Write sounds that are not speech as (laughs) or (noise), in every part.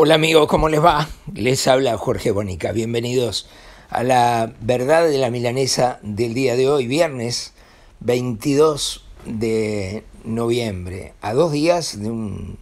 Hola amigos, ¿cómo les va? Les habla Jorge Bonica. Bienvenidos a la verdad de la milanesa del día de hoy, viernes 22 de noviembre, a dos días de un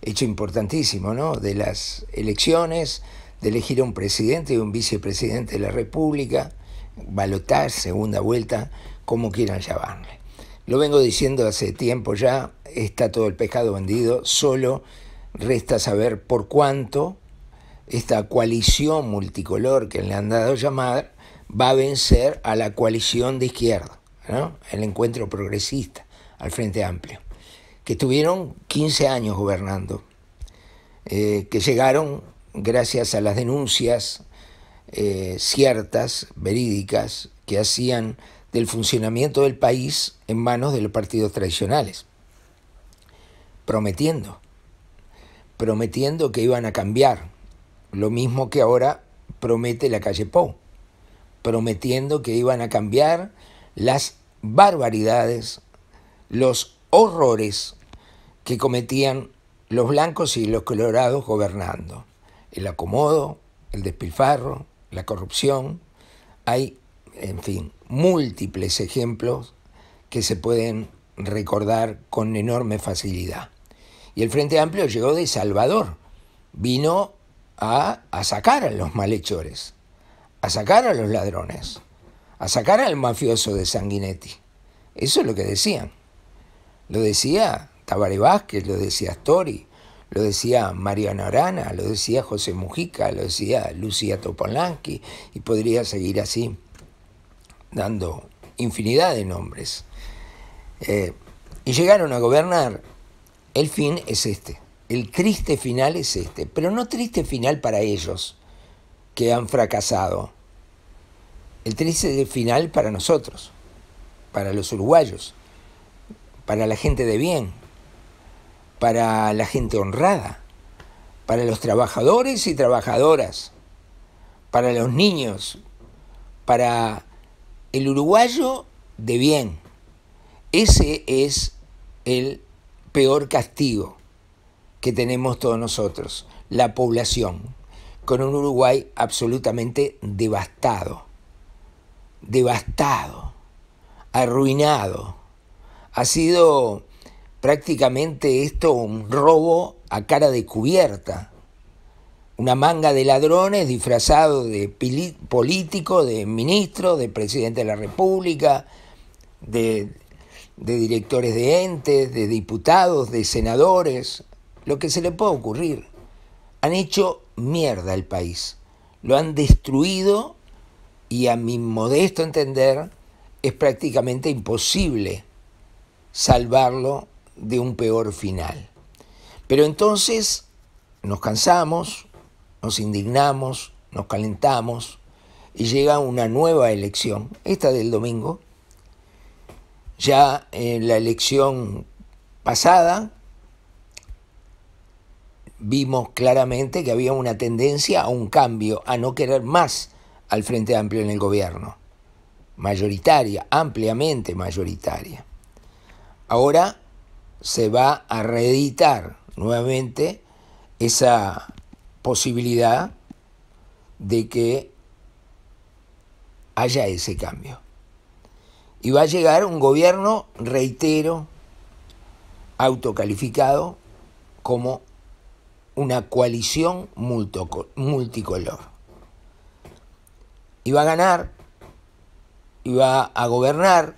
hecho importantísimo, ¿no? De las elecciones, de elegir a un presidente y un vicepresidente de la República, balotar, segunda vuelta, como quieran llamarle. Lo vengo diciendo hace tiempo ya, está todo el pescado vendido, solo Resta saber por cuánto esta coalición multicolor que le han dado llamada va a vencer a la coalición de izquierda, el encuentro progresista al Frente Amplio, que tuvieron 15 años gobernando, eh, que llegaron gracias a las denuncias eh, ciertas, verídicas, que hacían del funcionamiento del país en manos de los partidos tradicionales, prometiendo prometiendo que iban a cambiar, lo mismo que ahora promete la calle Pau, prometiendo que iban a cambiar las barbaridades, los horrores que cometían los blancos y los colorados gobernando. El acomodo, el despilfarro, la corrupción, hay, en fin, múltiples ejemplos que se pueden recordar con enorme facilidad. Y el Frente Amplio llegó de Salvador, vino a, sacar a los malhechores, a sacar a los ladrones, a sacar al mafioso de Sanguinetti. Eso es lo que decían. Lo decía Tabaré Vázquez, lo decía Story, lo decía Mariano Arana, lo decía José Mujica, lo decía Lucía Topolansky, y podría seguir así, dando infinidad de nombres. Eh, y llegaron a gobernar el fin es este, el triste final es este, pero no triste final para ellos que han fracasado, el triste final para nosotros, para los uruguayos, para la gente de bien, para la gente honrada, para los trabajadores y trabajadoras, para los niños, para el uruguayo de bien. Ese es el peor castigo que tenemos todos nosotros, la población, con un Uruguay absolutamente devastado, devastado, arruinado. Ha sido prácticamente esto un robo a cara de cubierta, una manga de ladrones disfrazados de político, de ministro, de presidente de la República, de de directores de entes, de diputados, de senadores, lo que se le pueda ocurrir. Han hecho mierda al país, lo han destruido y a mi modesto entender es prácticamente imposible salvarlo de un peor final. Pero entonces nos cansamos, nos indignamos, nos calentamos y llega una nueva elección, esta del domingo, ya en la elección pasada vimos claramente que había una tendencia a un cambio, a no querer más al Frente Amplio en el gobierno, mayoritaria, ampliamente mayoritaria. Ahora se va a reeditar nuevamente esa posibilidad de que haya ese cambio. Y va a llegar un gobierno, reitero, autocalificado como una coalición multicolor. Y va a ganar, y va a gobernar,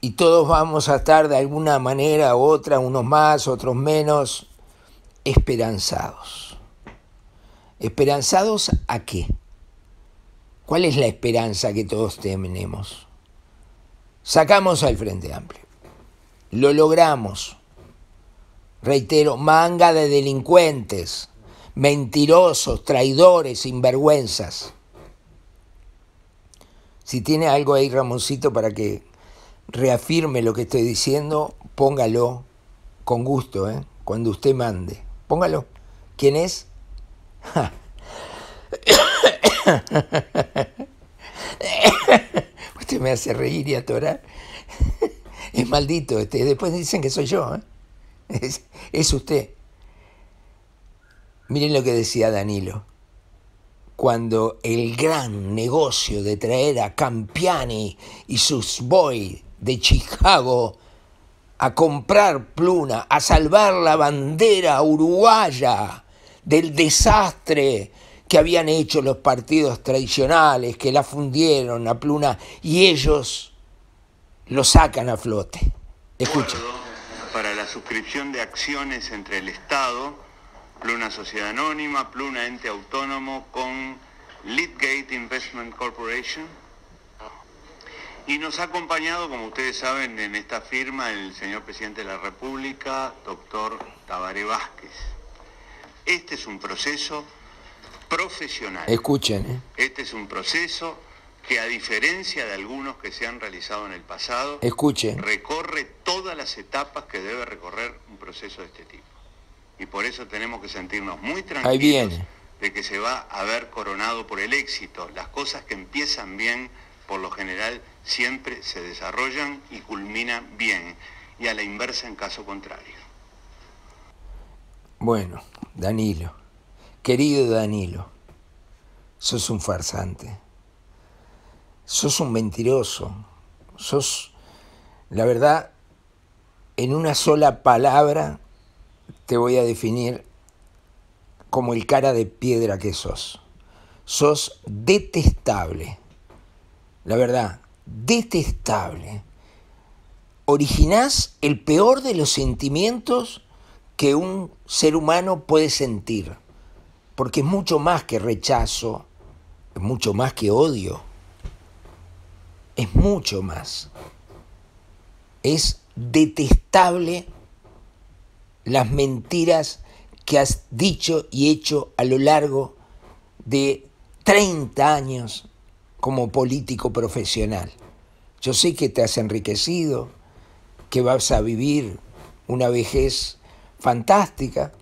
y todos vamos a estar de alguna manera u otra, unos más, otros menos, esperanzados. ¿Esperanzados a qué? ¿Cuál es la esperanza que todos tenemos? Sacamos al Frente Amplio. Lo logramos. Reitero, manga de delincuentes, mentirosos, traidores, sinvergüenzas. Si tiene algo ahí, Ramoncito, para que reafirme lo que estoy diciendo, póngalo con gusto, ¿eh? cuando usted mande. Póngalo. ¿Quién es? (laughs) Usted me hace reír y atorar. (laughs) Es maldito. Este. Después dicen que soy yo. ¿eh? Es, usted. Miren lo que decía Danilo. Cuando el gran negocio de traer a Campiani y sus boys de Chicago a comprar pluna, a salvar la bandera uruguaya del desastre que habían hecho los partidos tradicionales, que la fundieron, la pluna, y ellos lo sacan a flote. Escuchen. Para la suscripción de acciones entre el Estado, Pluna Sociedad Anónima, Pluna Ente Autónomo con Litgate Investment Corporation. Y nos ha acompañado, como ustedes saben, en esta firma el señor presidente de la República, doctor Tabaré Vázquez. Este es un proceso profesional. Escuchen. ¿eh? Este es un proceso que a diferencia de algunos que se han realizado en el pasado, recorre todas las etapas que debe recorrer un proceso de este tipo. Y por eso tenemos que sentirnos muy tranquilos de que se va a ver coronado por el éxito. Las cosas que empiezan bien, por lo general, siempre se desarrollan y culminan bien, y a la inversa en caso contrario. Bueno, Danilo. Querido Danilo, sos un farsante, sos un mentiroso, sos, la verdad, en una sola palabra te voy a definir como el cara de piedra que sos. Sos detestable, la verdad, detestable. Originás el peor de los sentimientos que un ser humano puede sentir porque es mucho más que rechazo, es mucho más que odio, es mucho más. Es detestable las mentiras que has dicho y hecho a lo largo de 30 años como político profesional. Yo sé que te has enriquecido, que vas a vivir una vejez fantástica,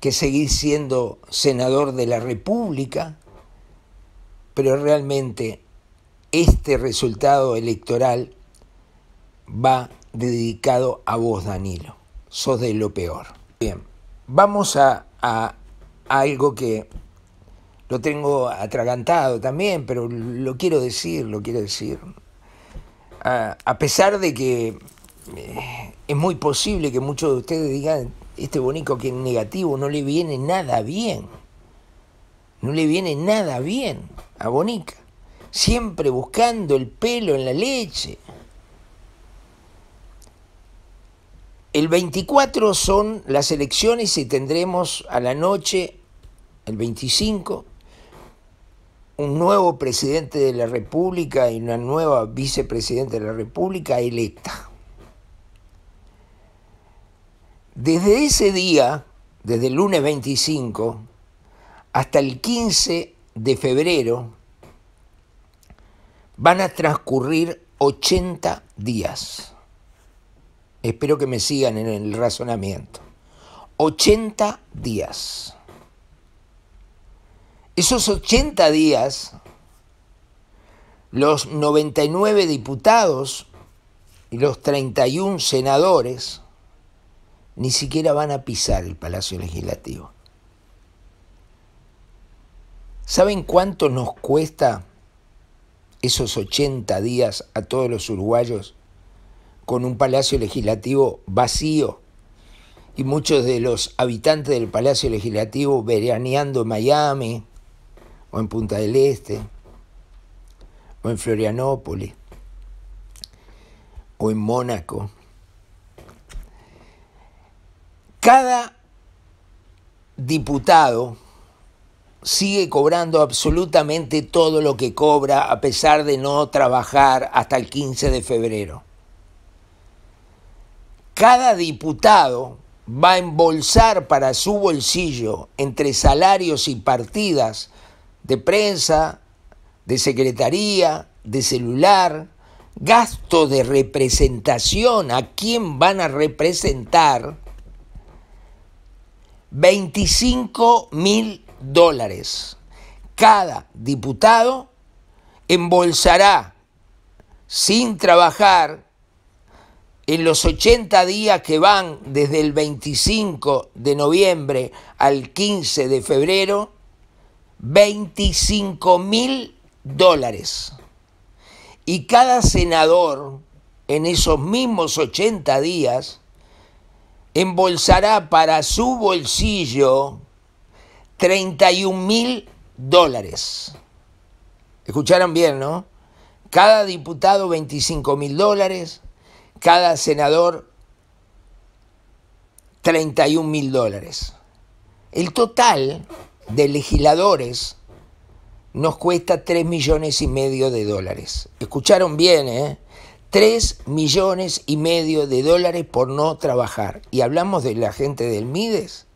que seguir siendo senador de la República, pero realmente este resultado electoral va dedicado a vos, Danilo. Sos de lo peor. Bien, vamos a, algo que lo tengo atragantado también, pero lo quiero decir, lo quiero decir. A, pesar de que eh, es muy posible que muchos de ustedes digan, este bonico que en negativo no le viene nada bien. No le viene nada bien a Bonica. Siempre buscando el pelo en la leche. El 24 son las elecciones y tendremos a la noche, el 25, un nuevo presidente de la República y una nueva vicepresidenta de la República electa. Desde ese día, desde el lunes 25 hasta el 15 de febrero, van a transcurrir 80 días. Espero que me sigan en el razonamiento. 80 días. Esos 80 días, los 99 diputados y los 31 senadores, ni siquiera van a pisar el Palacio Legislativo. ¿Saben cuánto nos cuesta esos 80 días a todos los uruguayos con un Palacio Legislativo vacío y muchos de los habitantes del Palacio Legislativo veraneando en Miami o en Punta del Este o en Florianópolis o en Mónaco Cada diputado sigue cobrando absolutamente todo lo que cobra a pesar de no trabajar hasta el 15 de febrero. Cada diputado va a embolsar para su bolsillo entre salarios y partidas de prensa, de secretaría, de celular, gasto de representación, a quién van a representar, 25 mil dólares. Cada diputado embolsará sin trabajar en los 80 días que van desde el 25 de noviembre al 15 de febrero, 25 mil dólares. Y cada senador en esos mismos 80 días embolsará para su bolsillo 31 mil dólares. Escucharon bien, ¿no? Cada diputado 25 mil dólares, cada senador 31 mil dólares. El total de legisladores nos cuesta 3 millones y medio de dólares. Escucharon bien, ¿eh? 3 millones y medio de dólares por no trabajar. Y hablamos de la gente del Mides.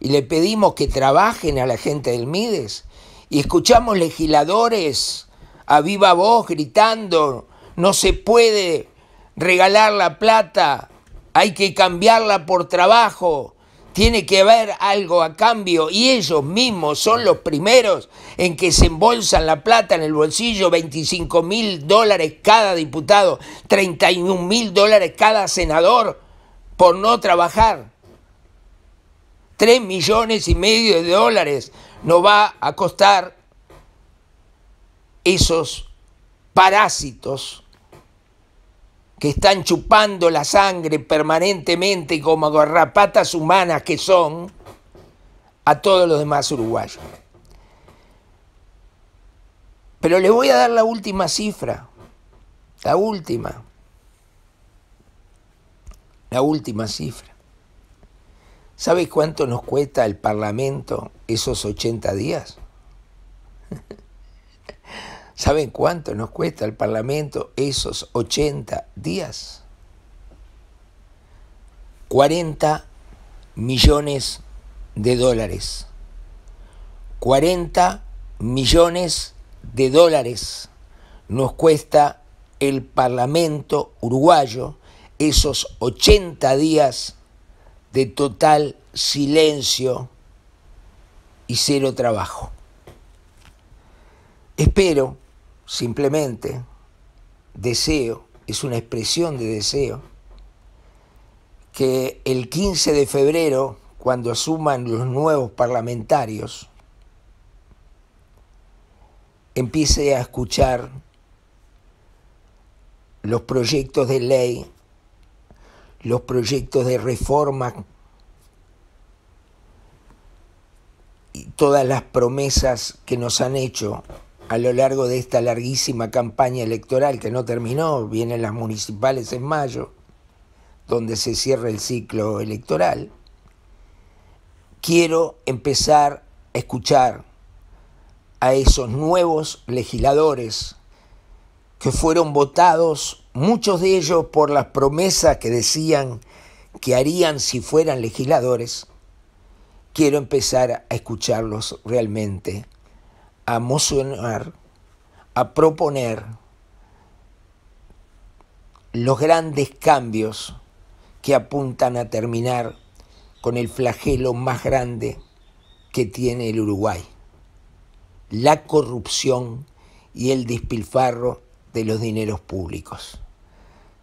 Y le pedimos que trabajen a la gente del Mides. Y escuchamos legisladores a viva voz gritando, no se puede regalar la plata, hay que cambiarla por trabajo tiene que haber algo a cambio y ellos mismos son los primeros en que se embolsan la plata en el bolsillo, 25 mil dólares cada diputado, 31 mil dólares cada senador por no trabajar. 3 millones y medio de dólares nos va a costar esos parásitos que están chupando la sangre permanentemente como garrapatas humanas que son a todos los demás uruguayos. Pero les voy a dar la última cifra, la última, la última cifra. ¿Sabes cuánto nos cuesta el Parlamento esos 80 días? (laughs) ¿Saben cuánto nos cuesta el Parlamento esos 80 días? 40 millones de dólares. 40 millones de dólares nos cuesta el Parlamento uruguayo esos 80 días de total silencio y cero trabajo. Espero simplemente deseo, es una expresión de deseo, que el 15 de febrero, cuando asuman los nuevos parlamentarios, empiece a escuchar los proyectos de ley, los proyectos de reforma y todas las promesas que nos han hecho a lo largo de esta larguísima campaña electoral que no terminó, vienen las municipales en mayo, donde se cierra el ciclo electoral, quiero empezar a escuchar a esos nuevos legisladores que fueron votados, muchos de ellos por las promesas que decían que harían si fueran legisladores, quiero empezar a escucharlos realmente a a proponer los grandes cambios que apuntan a terminar con el flagelo más grande que tiene el Uruguay, la corrupción y el despilfarro de los dineros públicos.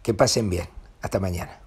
Que pasen bien. Hasta mañana.